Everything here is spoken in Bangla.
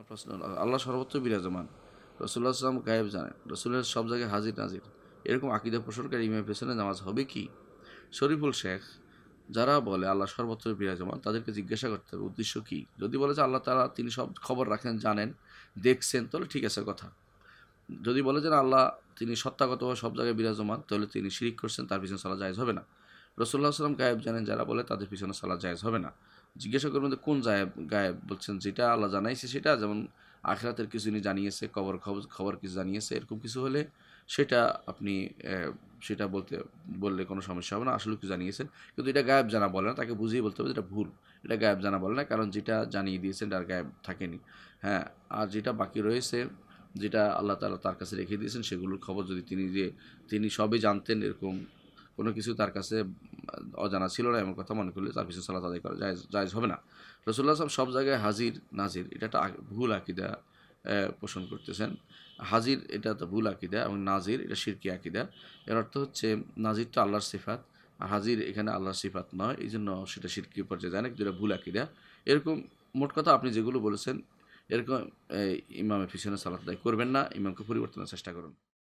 আমার প্রশ্ন আল্লাহ সর্বত্র বিরাজমান রসুল্লাহ আসলাম গায়েব জানেন রসুলের সব জায়গায় হাজির নাজির এরকম আকিদা পোষণকারী ইমামের পেছনে নামাজ হবে কি শরীফুল শেখ যারা বলে আল্লাহ সর্বত্র বিরাজমান তাদেরকে জিজ্ঞাসা করতে হবে উদ্দেশ্য কী যদি বলে যে আল্লাহ তারা তিনি সব খবর রাখেন জানেন দেখছেন তাহলে ঠিক আছে কথা যদি বলে যে আল্লাহ তিনি সত্তাগতভাবে সব জায়গায় বিরাজমান তাহলে তিনি শিরিক করছেন তার পিছনে চলা জায়জ হবে না রসুল্লাহ সাল্লাম গায়েব জানেন যারা বলে তাদের পিছনে সালাদ জায়েজ হবে না জিজ্ঞাসা করবেন কোন জায়েব গায়েব বলছেন যেটা আল্লাহ জানাইছে সেটা যেমন আখেরাতের কিছু নিয়ে জানিয়েছে কবর খবর খবর কিছু জানিয়েছে এরকম কিছু হলে সেটা আপনি সেটা বলতে বললে কোনো সমস্যা হবে না আসলে কিছু জানিয়েছেন কিন্তু এটা গায়েব জানা বলে না তাকে বুঝিয়ে বলতে হবে যেটা ভুল এটা গায়েব জানা বলে না কারণ যেটা জানিয়ে দিয়েছেন আর গায়েব থাকেনি হ্যাঁ আর যেটা বাকি রয়েছে যেটা আল্লাহ তালা তার কাছে রেখে দিয়েছেন সেগুলোর খবর যদি তিনি যে তিনি সবই জানতেন এরকম কোনো কিছু তার কাছে অজানা ছিল না এমন কথা মনে করলে তার পিছনে সালাত আদায় করা যায় জায়জ হবে না রসুল্লাহ সাহেব সব জায়গায় হাজির নাজির এটা একটা ভুল আকিদা পোষণ করতেছেন হাজির এটা তো ভুল আকিদা এবং নাজির এটা শিরকি আকিদা এর অর্থ হচ্ছে নাজিরটা আল্লাহর সিফাত আর হাজির এখানে আল্লাহর সিফাত নয় এই জন্য সেটা শিরকি পর্যায়ে যায় না কিন্তু এটা ভুল আকিদা এরকম মোট কথা আপনি যেগুলো বলেছেন এরকম ইমামের পিছনে সালাত আদায় করবেন না ইমামকে পরিবর্তনের চেষ্টা করুন